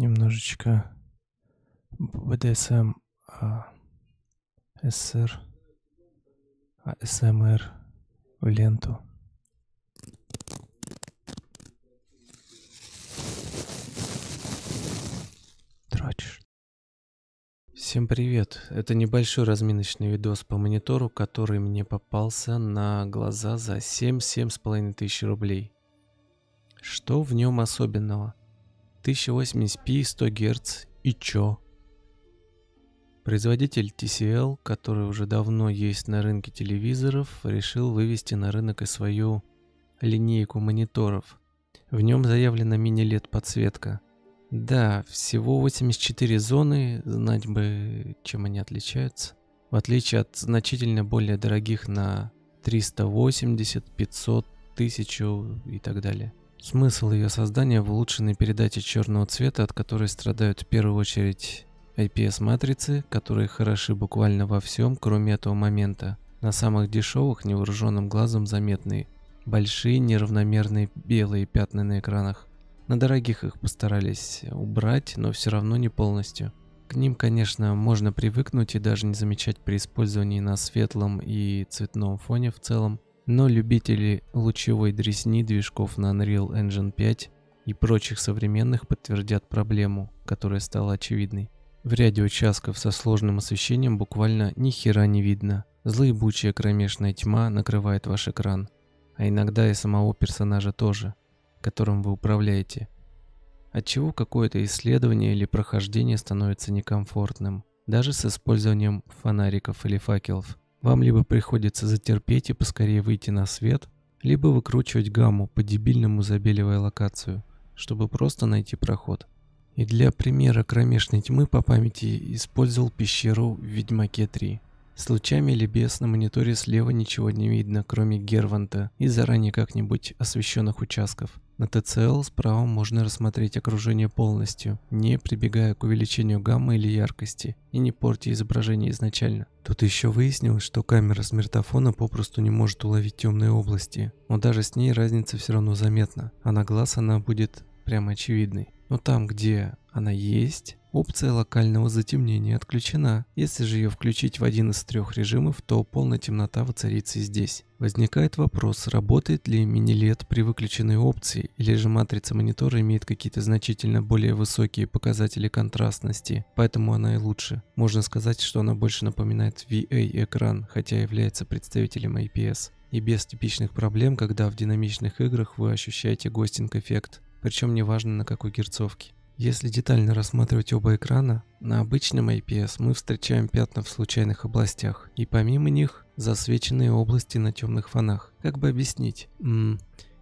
немножечко БДСМ, а, СР, а, СМР в ленту. Дрочишь. Всем привет! Это небольшой разминочный видос по монитору, который мне попался на глаза за 7-7,5 тысяч рублей. Что в нем особенного? 1080p 100 Гц и чё? Производитель TCL, который уже давно есть на рынке телевизоров, решил вывести на рынок и свою линейку мониторов. В нем заявлена мини-лет подсветка. Да, всего 84 зоны, знать бы, чем они отличаются. В отличие от значительно более дорогих на 380, 500, 1000 и так далее. Смысл ее создания в улучшенной передаче черного цвета, от которой страдают в первую очередь IPS-матрицы, которые хороши буквально во всем, кроме этого момента. На самых дешевых невооруженным глазом заметны большие неравномерные белые пятна на экранах. На дорогих их постарались убрать, но все равно не полностью. К ним, конечно, можно привыкнуть и даже не замечать при использовании на светлом и цветном фоне в целом но любители лучевой дресни движков на Unreal Engine 5 и прочих современных подтвердят проблему, которая стала очевидной. В ряде участков со сложным освещением буквально ни хера не видно. Злоебучая кромешная тьма накрывает ваш экран, а иногда и самого персонажа тоже, которым вы управляете. Отчего какое-то исследование или прохождение становится некомфортным, даже с использованием фонариков или факелов. Вам либо приходится затерпеть и поскорее выйти на свет, либо выкручивать гамму, по-дебильному забеливая локацию, чтобы просто найти проход. И для примера кромешной тьмы по памяти использовал пещеру в Ведьмаке 3. С лучами Лебес на мониторе слева ничего не видно, кроме Герванта и заранее как-нибудь освещенных участков. На ТЦЛ справа можно рассмотреть окружение полностью, не прибегая к увеличению гаммы или яркости, и не портя изображение изначально. Тут еще выяснилось, что камера с мертофона попросту не может уловить темные области, но даже с ней разница все равно заметна, а на глаз она будет прямо очевидной но там, где она есть, опция локального затемнения отключена. Если же ее включить в один из трех режимов, то полная темнота воцарится и здесь. Возникает вопрос, работает ли мини лет при выключенной опции, или же матрица монитора имеет какие-то значительно более высокие показатели контрастности, поэтому она и лучше. Можно сказать, что она больше напоминает VA-экран, хотя является представителем IPS и без типичных проблем, когда в динамичных играх вы ощущаете гостинг эффект причем неважно на какой герцовке. Если детально рассматривать оба экрана, на обычном IPS мы встречаем пятна в случайных областях, и помимо них засвеченные области на темных фонах. Как бы объяснить? М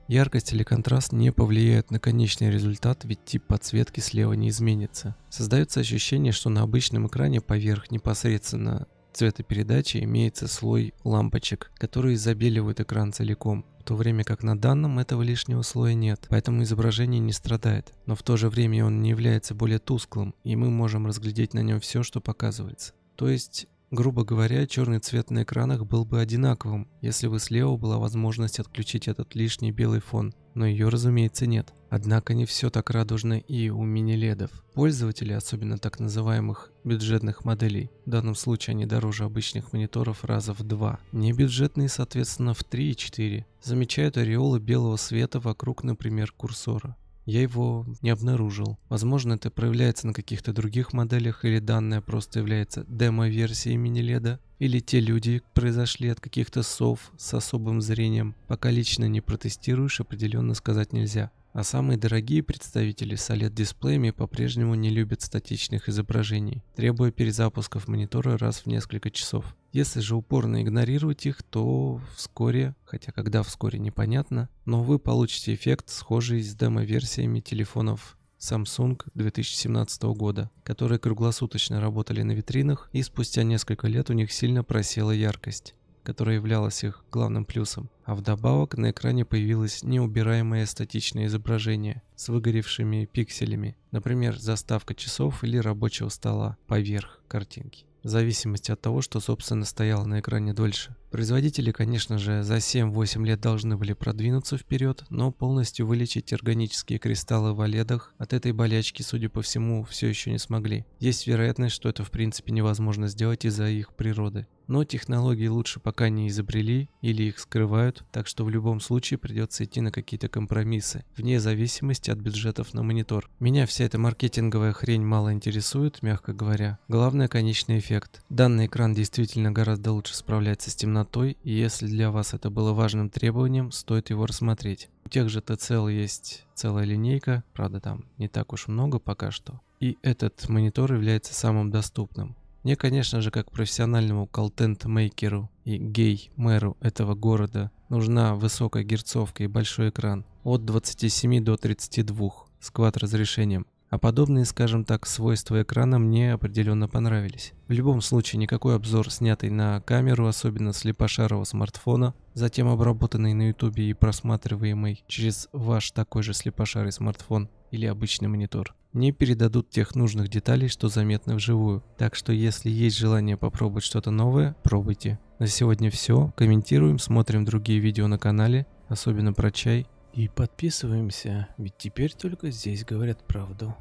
Яркость или контраст не повлияют на конечный результат, ведь тип подсветки слева не изменится. Создается ощущение, что на обычном экране поверх непосредственно цветопередачи имеется слой лампочек, которые забеливают экран целиком, в то время как на данном этого лишнего слоя нет, поэтому изображение не страдает, но в то же время он не является более тусклым, и мы можем разглядеть на нем все, что показывается. То есть Грубо говоря, черный цвет на экранах был бы одинаковым, если бы слева была возможность отключить этот лишний белый фон, но ее, разумеется, нет. Однако не все так радужно и у мини-ледов. Пользователи, особенно так называемых бюджетных моделей, в данном случае они дороже обычных мониторов раза в два, небюджетные, соответственно, в 3 и 4, замечают ореолы белого света вокруг, например, курсора. Я его не обнаружил. Возможно, это проявляется на каких-то других моделях или данная просто является демо-версией мини-леда, или те люди произошли от каких-то сов с особым зрением. Пока лично не протестируешь, определенно сказать нельзя. А самые дорогие представители с OLED-дисплеями по-прежнему не любят статичных изображений, требуя перезапусков монитора раз в несколько часов. Если же упорно игнорировать их, то вскоре, хотя когда вскоре непонятно, но вы получите эффект, схожий с демо-версиями телефонов Samsung 2017 года, которые круглосуточно работали на витринах, и спустя несколько лет у них сильно просела яркость которая являлась их главным плюсом. А вдобавок на экране появилось неубираемое статичное изображение с выгоревшими пикселями, например, заставка часов или рабочего стола поверх картинки, в зависимости от того, что собственно стояло на экране дольше. Производители, конечно же, за 7-8 лет должны были продвинуться вперед, но полностью вылечить органические кристаллы в оледах от этой болячки, судя по всему, все еще не смогли. Есть вероятность, что это в принципе невозможно сделать из-за их природы. Но технологии лучше пока не изобрели или их скрывают, так что в любом случае придется идти на какие-то компромиссы, вне зависимости от бюджетов на монитор. Меня вся эта маркетинговая хрень мало интересует, мягко говоря. Главное конечный эффект. Данный экран действительно гораздо лучше справляется с темнотой на и если для вас это было важным требованием, стоит его рассмотреть. У тех же TCL есть целая линейка, правда там не так уж много пока что. И этот монитор является самым доступным. Мне, конечно же, как профессиональному контент-мейкеру и гей-мэру этого города нужна высокая герцовка и большой экран от 27 до 32 с квад-разрешением. А подобные, скажем так, свойства экрана мне определенно понравились. В любом случае, никакой обзор, снятый на камеру, особенно с липошарого смартфона, затем обработанный на ютубе и просматриваемый через ваш такой же слепошарый смартфон или обычный монитор, не передадут тех нужных деталей, что заметны вживую. Так что если есть желание попробовать что-то новое, пробуйте. На сегодня все. Комментируем, смотрим другие видео на канале, особенно про чай и подписываемся, ведь теперь только здесь говорят правду.